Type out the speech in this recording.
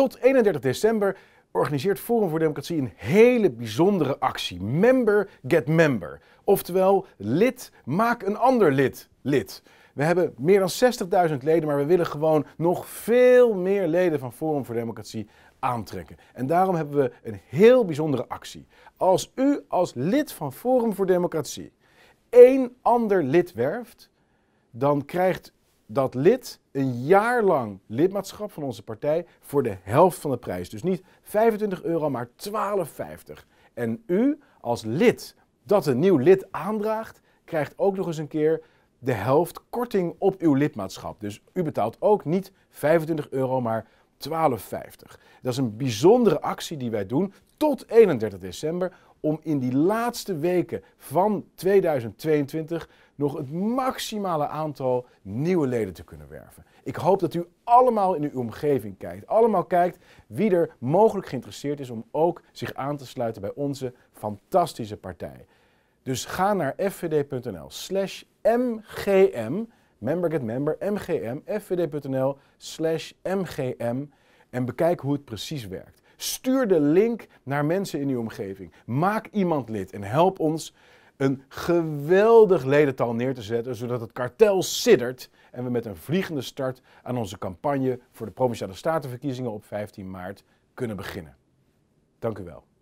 Tot 31 december organiseert Forum voor Democratie een hele bijzondere actie. Member get member. Oftewel, lid maak een ander lid lid. We hebben meer dan 60.000 leden, maar we willen gewoon nog veel meer leden van Forum voor Democratie aantrekken. En daarom hebben we een heel bijzondere actie. Als u als lid van Forum voor Democratie één ander lid werft, dan krijgt dat lid een jaar lang lidmaatschap van onze partij voor de helft van de prijs. Dus niet 25 euro, maar 12,50. En u als lid dat een nieuw lid aandraagt, krijgt ook nog eens een keer de helft korting op uw lidmaatschap. Dus u betaalt ook niet 25 euro, maar 12,50. Dat is een bijzondere actie die wij doen tot 31 december om in die laatste weken van 2022 nog het maximale aantal nieuwe leden te kunnen werven. Ik hoop dat u allemaal in uw omgeving kijkt. Allemaal kijkt wie er mogelijk geïnteresseerd is om ook zich aan te sluiten bij onze fantastische partij. Dus ga naar fvd.nl slash mgm, member get member, mgm, fvd.nl slash mgm en bekijk hoe het precies werkt. Stuur de link naar mensen in uw omgeving. Maak iemand lid en help ons een geweldig ledental neer te zetten, zodat het kartel siddert en we met een vliegende start aan onze campagne voor de Provinciale Statenverkiezingen op 15 maart kunnen beginnen. Dank u wel.